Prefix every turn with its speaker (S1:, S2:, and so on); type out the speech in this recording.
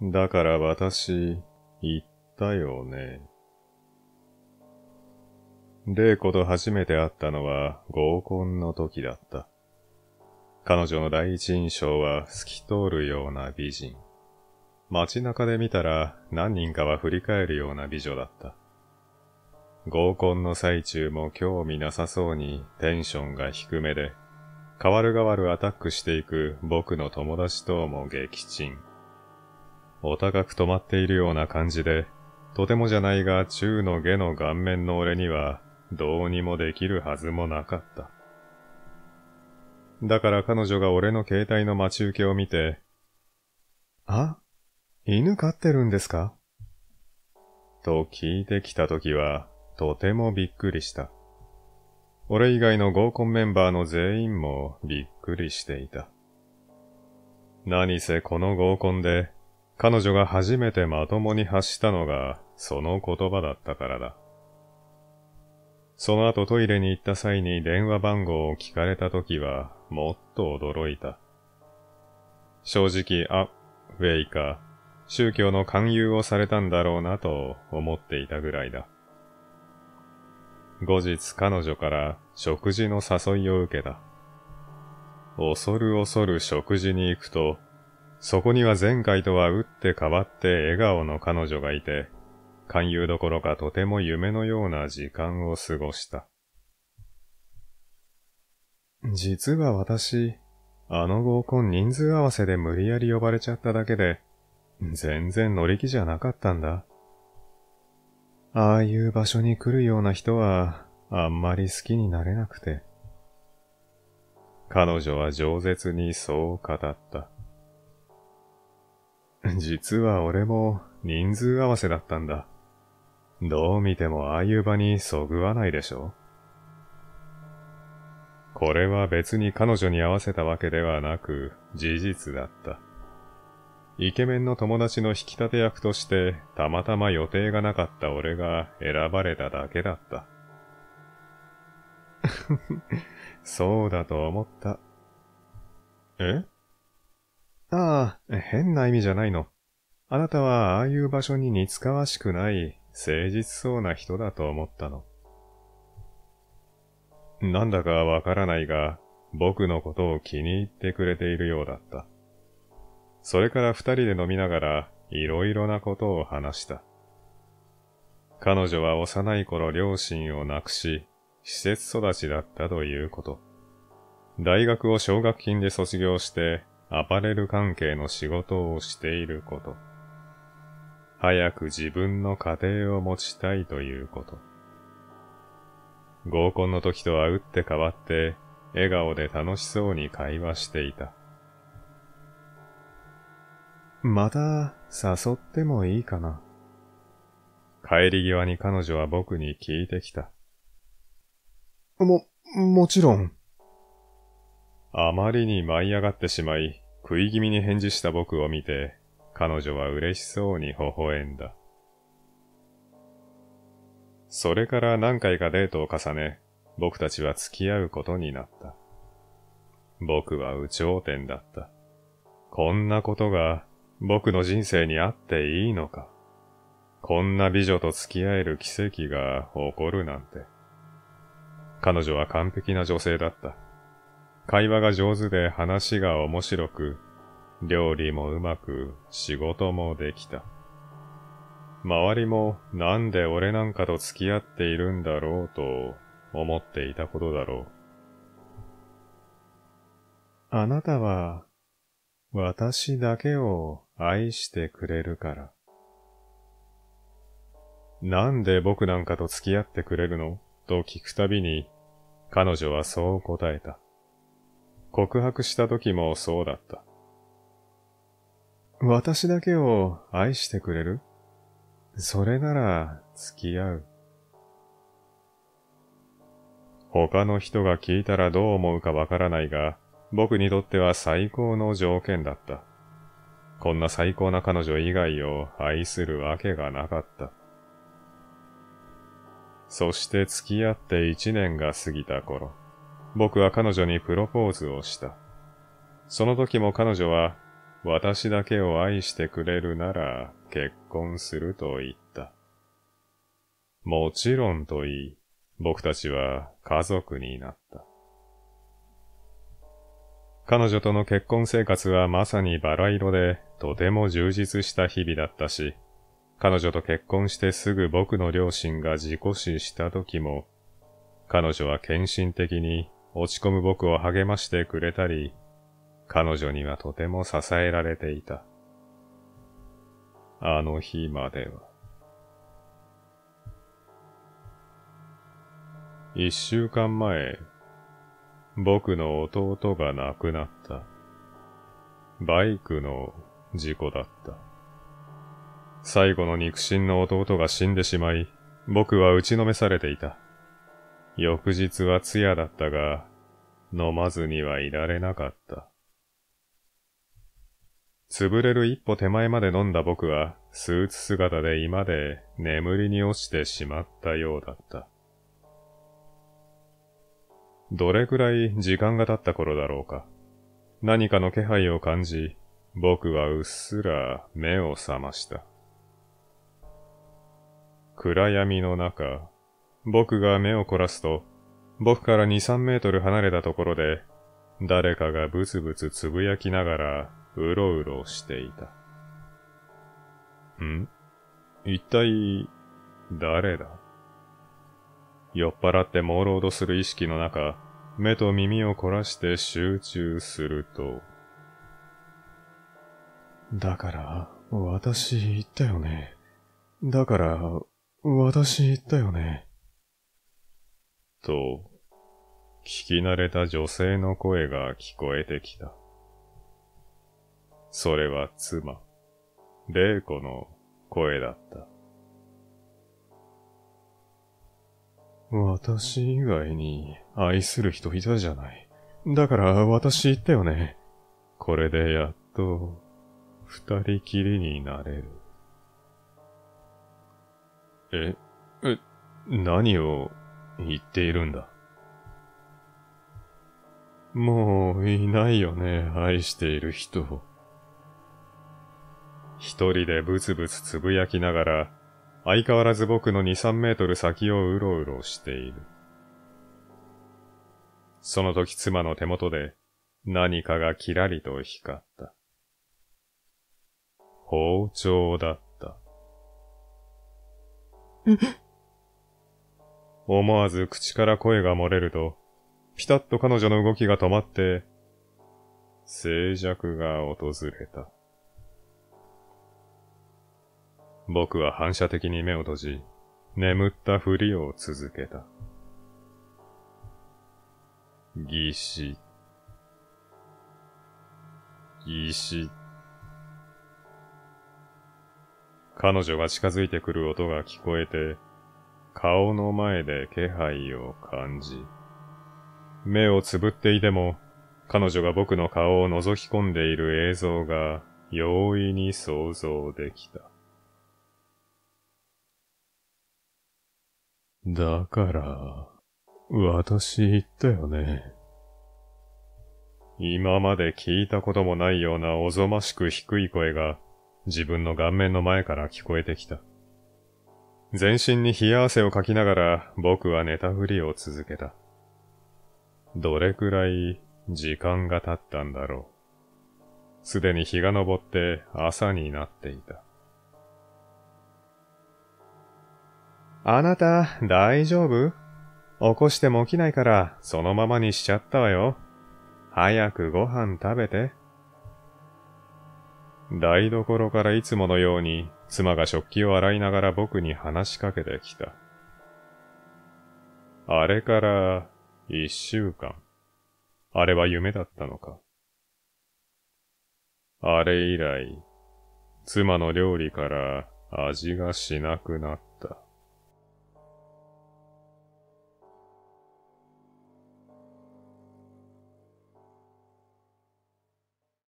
S1: だから私、言ったよね。玲子と初めて会ったのは合コンの時だった。彼女の第一印象は透き通るような美人。街中で見たら何人かは振り返るような美女だった。合コンの最中も興味なさそうにテンションが低めで、変わる変わるアタックしていく僕の友達等も撃沈。お高く止まっているような感じで、とてもじゃないが中の下の顔面の俺にはどうにもできるはずもなかった。だから彼女が俺の携帯の待ち受けを見て、あ犬飼ってるんですかと聞いてきた時は、とてもびっくりした。俺以外の合コンメンバーの全員もびっくりしていた。何せこの合コンで、彼女が初めてまともに発したのが、その言葉だったからだ。その後トイレに行った際に電話番号を聞かれた時は、もっと驚いた。正直、あ、ウェイか、宗教の勧誘をされたんだろうなと思っていたぐらいだ。後日彼女から食事の誘いを受けた。恐る恐る食事に行くと、そこには前回とは打って変わって笑顔の彼女がいて、勧誘どころかとても夢のような時間を過ごした。実は私、あの合コン人数合わせで無理やり呼ばれちゃっただけで、全然乗り気じゃなかったんだ。ああいう場所に来るような人は、あんまり好きになれなくて。彼女は饒舌にそう語った。実は俺も人数合わせだったんだ。どう見てもああいう場にそぐわないでしょこれは別に彼女に合わせたわけではなく、事実だった。イケメンの友達の引き立て役として、たまたま予定がなかった俺が選ばれただけだった。そうだと思った。えああ、変な意味じゃないの。あなたはああいう場所に似つかわしくない誠実そうな人だと思ったの。なんだかわからないが、僕のことを気に入ってくれているようだった。それから二人で飲みながら、いろいろなことを話した。彼女は幼い頃両親を亡くし、施設育ちだったということ。大学を奨学金で卒業して、アパレル関係の仕事をしていること。早く自分の家庭を持ちたいということ。合コンの時とは打って変わって、笑顔で楽しそうに会話していた。また、誘ってもいいかな。帰り際に彼女は僕に聞いてきた。も、もちろん。あまりに舞い上がってしまい、食い気味に返事した僕を見て、彼女は嬉しそうに微笑んだ。それから何回かデートを重ね、僕たちは付き合うことになった。僕は有頂天だった。こんなことが僕の人生にあっていいのか。こんな美女と付き合える奇跡が起こるなんて。彼女は完璧な女性だった。会話が上手で話が面白く、料理もうまく仕事もできた。周りもなんで俺なんかと付き合っているんだろうと思っていたことだろう。あなたは私だけを愛してくれるから。なんで僕なんかと付き合ってくれるのと聞くたびに彼女はそう答えた。告白した時もそうだった。私だけを愛してくれるそれなら付き合う。他の人が聞いたらどう思うかわからないが、僕にとっては最高の条件だった。こんな最高な彼女以外を愛するわけがなかった。そして付き合って一年が過ぎた頃。僕は彼女にプロポーズをした。その時も彼女は、私だけを愛してくれるなら結婚すると言った。もちろんと言い、僕たちは家族になった。彼女との結婚生活はまさにバラ色でとても充実した日々だったし、彼女と結婚してすぐ僕の両親が事故死した時も、彼女は献身的に落ち込む僕を励ましてくれたり、彼女にはとても支えられていた。あの日までは。一週間前、僕の弟が亡くなった。バイクの事故だった。最後の肉親の弟が死んでしまい、僕は打ちのめされていた。翌日は通夜だったが、飲まずにはいられなかった。潰れる一歩手前まで飲んだ僕は、スーツ姿で居間で眠りに落ちてしまったようだった。どれくらい時間が経った頃だろうか。何かの気配を感じ、僕はうっすら目を覚ました。暗闇の中、僕が目を凝らすと、僕から2、3メートル離れたところで、誰かがブツブツつぶやきながら、うろうろしていた。ん一体、誰だ酔っ払って朦朧とする意識の中、目と耳を凝らして集中すると。だから、私言ったよね。だから、私言ったよね。と、聞き慣れた女性の声が聞こえてきた。それは妻、玲子の声だった。私以外に愛する人いたじゃない。だから私言ったよね。これでやっと二人きりになれる。え、え、何を言っているんだもういないよね、愛している人。一人でブツブツつぶやきながら、相変わらず僕の二三メートル先をうろうろしている。その時妻の手元で何かがキラリと光った。包丁だった。思わず口から声が漏れると、ピタッと彼女の動きが止まって、静寂が訪れた。僕は反射的に目を閉じ、眠ったふりを続けた。ぎし、ぎし。彼女が近づいてくる音が聞こえて、顔の前で気配を感じ、目をつぶっていても、彼女が僕の顔を覗き込んでいる映像が容易に想像できた。だから、私言ったよね。今まで聞いたこともないようなおぞましく低い声が自分の顔面の前から聞こえてきた。全身に冷や汗をかきながら僕は寝たふりを続けた。どれくらい時間が経ったんだろう。すでに日が昇って朝になっていた。あなた、大丈夫起こしても起きないから、そのままにしちゃったわよ。早くご飯食べて。台所からいつものように、妻が食器を洗いながら僕に話しかけてきた。あれから一週間。あれは夢だったのか。あれ以来、妻の料理から味がしなくなった。